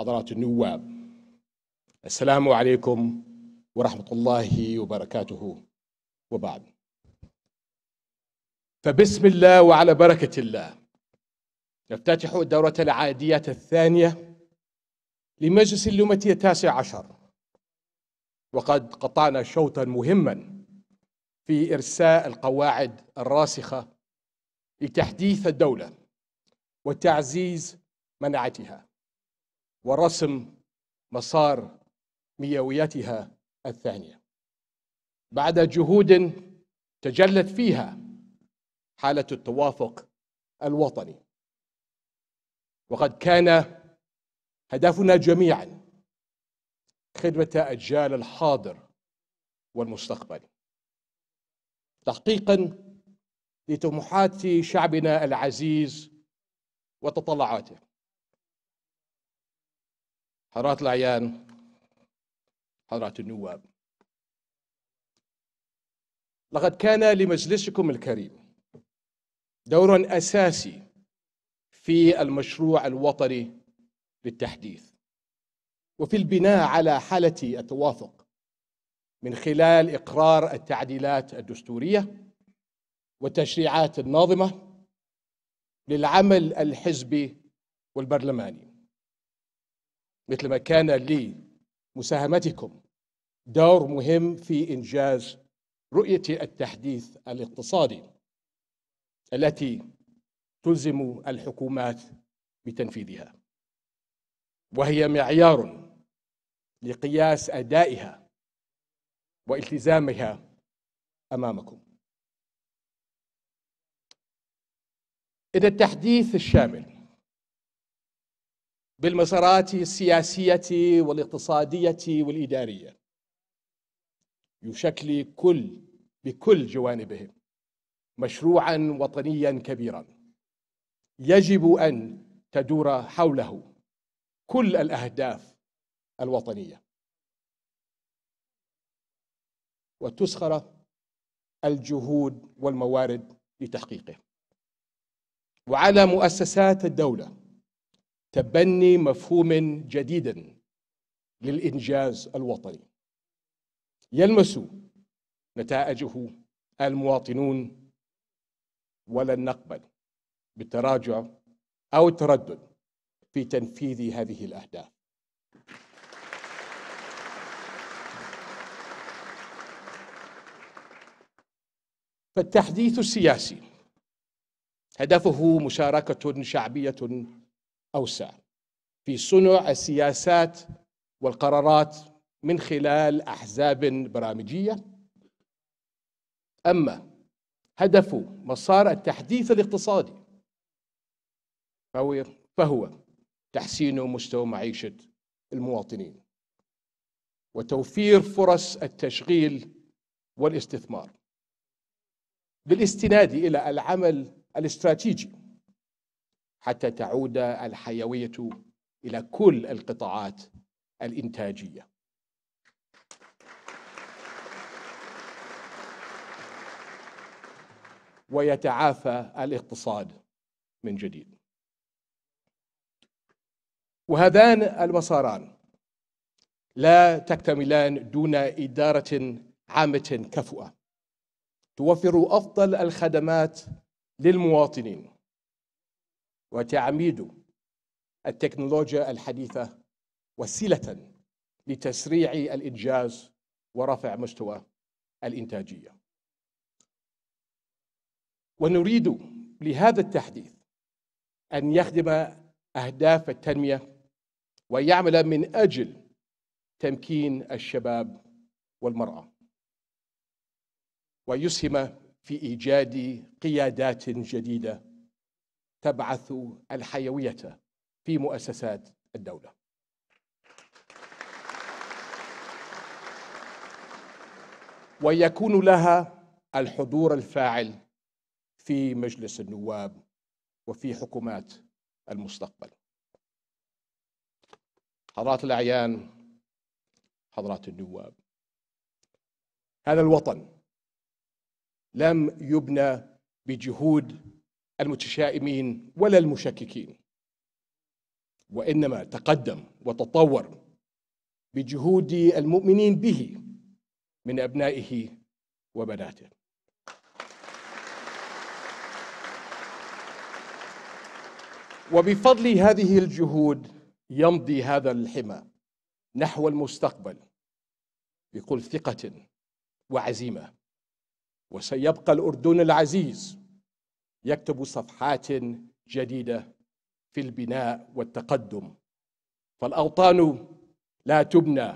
حضرات النواب السلام عليكم ورحمة الله وبركاته وبعد فبسم الله وعلى بركة الله نفتتح الدورة العادية الثانية لمجلس اللمة التاسع عشر وقد قطعنا شوطا مهما في إرساء القواعد الراسخة لتحديث الدولة وتعزيز مناعتها ورسم مسار مئويتها الثانيه بعد جهود تجلت فيها حاله التوافق الوطني وقد كان هدفنا جميعا خدمه اجيال الحاضر والمستقبل تحقيقا لطموحات شعبنا العزيز وتطلعاته حضرات الأعيان حضرات النواب لقد كان لمجلسكم الكريم دور أساسي في المشروع الوطني للتحديث وفي البناء على حالة التوافق من خلال إقرار التعديلات الدستورية والتشريعات الناظمة للعمل الحزبي والبرلماني مثل ما كان لمساهمتكم دور مهم في إنجاز رؤية التحديث الاقتصادي التي تلزم الحكومات بتنفيذها وهي معيار لقياس أدائها والتزامها أمامكم إذا التحديث الشامل بالمسارات السياسية والاقتصادية والإدارية يشكل كل بكل جوانبه مشروعا وطنيا كبيرا يجب أن تدور حوله كل الأهداف الوطنية وتسخر الجهود والموارد لتحقيقه وعلى مؤسسات الدوله تبني مفهوم جديد للانجاز الوطني يلمس نتائجه المواطنون ولن نقبل بالتراجع او التردد في تنفيذ هذه الاهداف فالتحديث السياسي هدفه مشاركه شعبيه أوسع في صنع السياسات والقرارات من خلال أحزاب برامجية أما هدف مسار التحديث الاقتصادي فهو, فهو تحسين مستوى معيشة المواطنين وتوفير فرص التشغيل والاستثمار بالاستناد إلى العمل الاستراتيجي حتى تعود الحيويه الى كل القطاعات الانتاجيه ويتعافى الاقتصاد من جديد وهذان المساران لا تكتملان دون اداره عامه كفؤه توفر افضل الخدمات للمواطنين وتعميد التكنولوجيا الحديثه وسيله لتسريع الانجاز ورفع مستوى الانتاجيه ونريد لهذا التحديث ان يخدم اهداف التنميه ويعمل من اجل تمكين الشباب والمراه ويسهم في ايجاد قيادات جديده تبعث الحيويه في مؤسسات الدوله ويكون لها الحضور الفاعل في مجلس النواب وفي حكومات المستقبل حضرات الاعيان حضرات النواب هذا الوطن لم يبنى بجهود المتشائمين ولا المشككين وانما تقدم وتطور بجهود المؤمنين به من ابنائه وبناته وبفضل هذه الجهود يمضي هذا الحمى نحو المستقبل بكل ثقه وعزيمه وسيبقى الاردن العزيز يكتب صفحات جديده في البناء والتقدم فالاوطان لا تبنى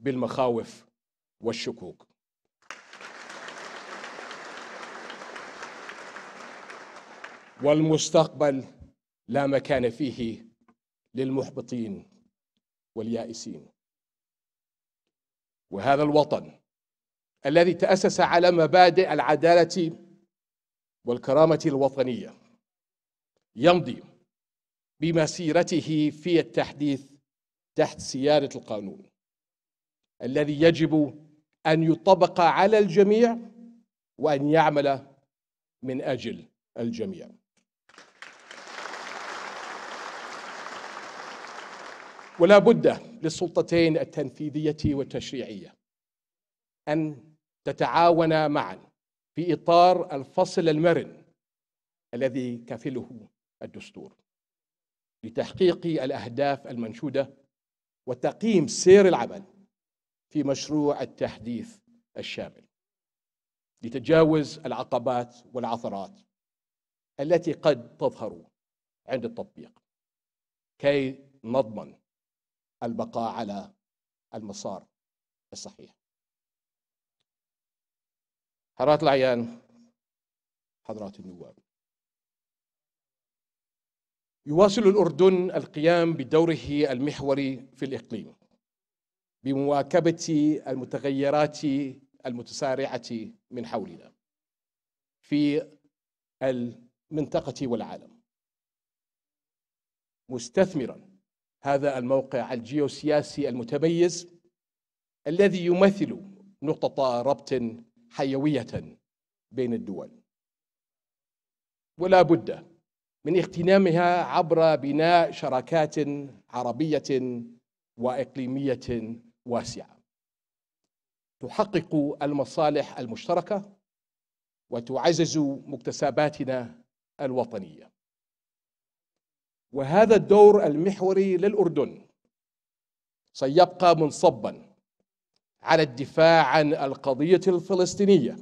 بالمخاوف والشكوك والمستقبل لا مكان فيه للمحبطين واليائسين وهذا الوطن الذي تاسس على مبادئ العداله والكرامة الوطنية يمضي بمسيرته في التحديث تحت سيادة القانون الذي يجب أن يطبق على الجميع وأن يعمل من أجل الجميع ولا بد للسلطتين التنفيذية والتشريعية أن تتعاون معاً في اطار الفصل المرن الذي كفله الدستور لتحقيق الاهداف المنشوده وتقييم سير العمل في مشروع التحديث الشامل لتجاوز العقبات والعثرات التي قد تظهر عند التطبيق كي نضمن البقاء على المسار الصحيح حضرات العيان حضرات النواب يواصل الأردن القيام بدوره المحوري في الإقليم بمواكبة المتغيرات المتسارعة من حولنا في المنطقة والعالم مستثمرا هذا الموقع الجيوسياسي المتميز الذي يمثل نقطة ربط حيويه بين الدول ولا بد من اغتنامها عبر بناء شراكات عربيه واقليميه واسعه تحقق المصالح المشتركه وتعزز مكتسباتنا الوطنيه وهذا الدور المحوري للاردن سيبقى منصبا على الدفاع عن القضية الفلسطينية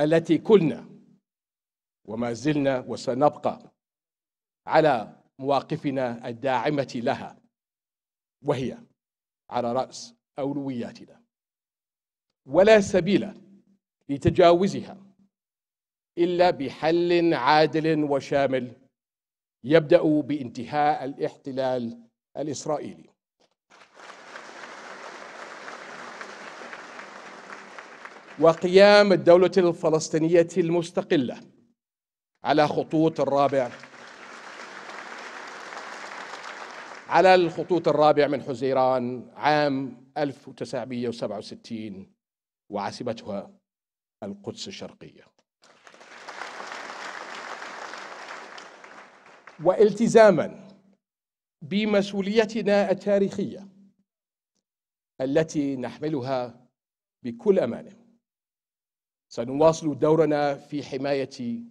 التي كلنا وما زلنا وسنبقى على مواقفنا الداعمة لها وهي على رأس أولوياتنا ولا سبيل لتجاوزها إلا بحل عادل وشامل يبدأ بانتهاء الاحتلال الإسرائيلي وقيام الدولة الفلسطينية المستقلة على خطوط الرابع على الخطوط الرابع من حزيران عام 1967 وعاصمتها القدس الشرقية والتزاما بمسؤوليتنا التاريخيه التي نحملها بكل امانه سنواصل دورنا في حمايه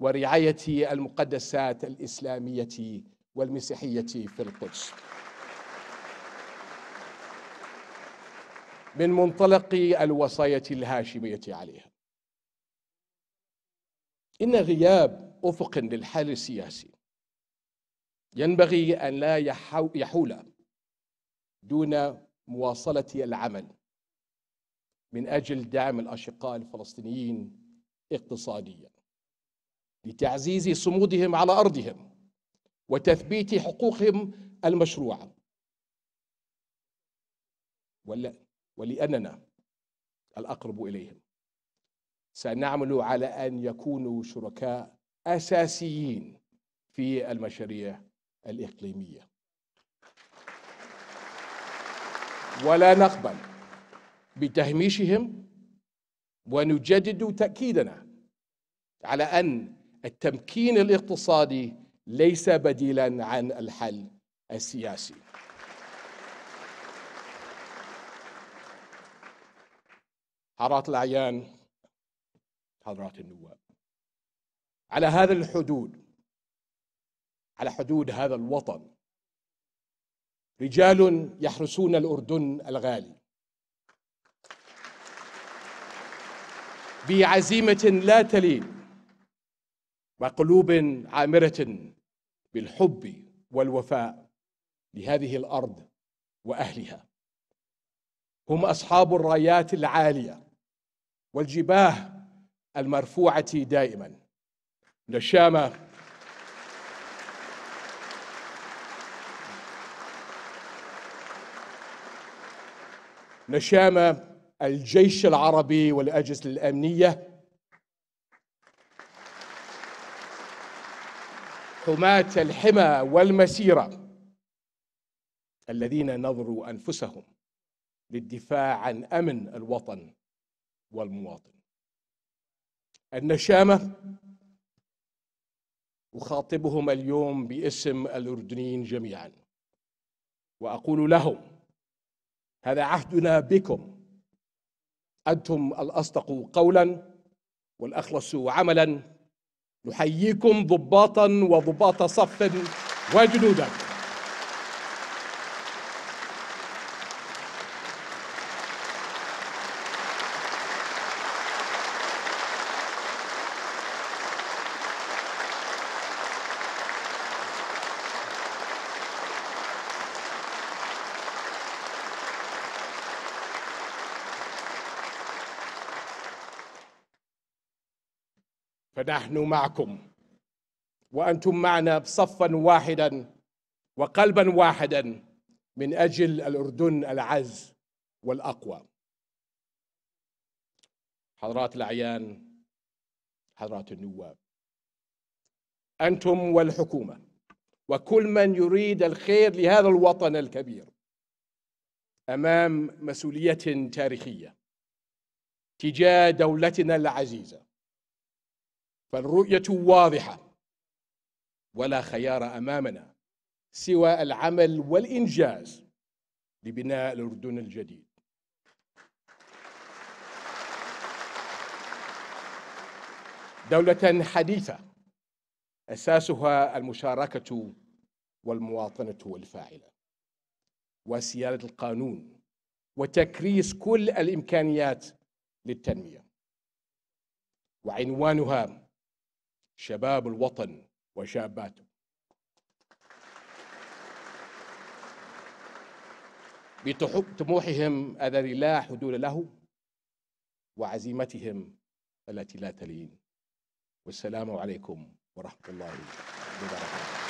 ورعايه المقدسات الاسلاميه والمسيحيه في القدس من منطلق الوصايه الهاشميه عليها ان غياب افق للحل السياسي ينبغي أن لا يحول دون مواصلة العمل من أجل دعم الأشقاء الفلسطينيين اقتصاديا لتعزيز صمودهم على أرضهم وتثبيت حقوقهم المشروعة ولأننا الأقرب إليهم سنعمل على أن يكونوا شركاء أساسيين في المشاريع الإقليمية ولا نقبل بتهميشهم ونجدد تأكيدنا على أن التمكين الاقتصادي ليس بديلا عن الحل السياسي حضرات الأعيان حضرات النواب على هذا الحدود على حدود هذا الوطن رجال يحرسون الاردن الغالي بعزيمه لا تلين وقلوب عامره بالحب والوفاء لهذه الارض واهلها هم اصحاب الرايات العاليه والجباه المرفوعه دائما نشامه نشامة الجيش العربي والأجهزة الأمنية حماة الحمى والمسيرة الذين نظروا أنفسهم للدفاع عن أمن الوطن والمواطن النشامة أخاطبهم اليوم باسم الأردنيين جميعا وأقول لهم هذا عهدنا بكم أنتم الأصدق قولا والأخلص عملا نحييكم ضباطا وضباط صف وجنودا ونحن معكم وأنتم معنا صفا واحدا وقلبا واحدا من أجل الأردن العز والأقوى حضرات الأعيان حضرات النواب أنتم والحكومة وكل من يريد الخير لهذا الوطن الكبير أمام مسؤولية تاريخية تجاه دولتنا العزيزة فالرؤية واضحة ولا خيار أمامنا سوى العمل والإنجاز لبناء الأردن الجديد دولة حديثة أساسها المشاركة والمواطنة الفاعلة وسيادة القانون وتكريس كل الإمكانيات للتنمية وعنوانها شباب الوطن وشاباته بطموحهم الذي لا حدود له وعزيمتهم التي لا تلين والسلام عليكم ورحمه الله وبركاته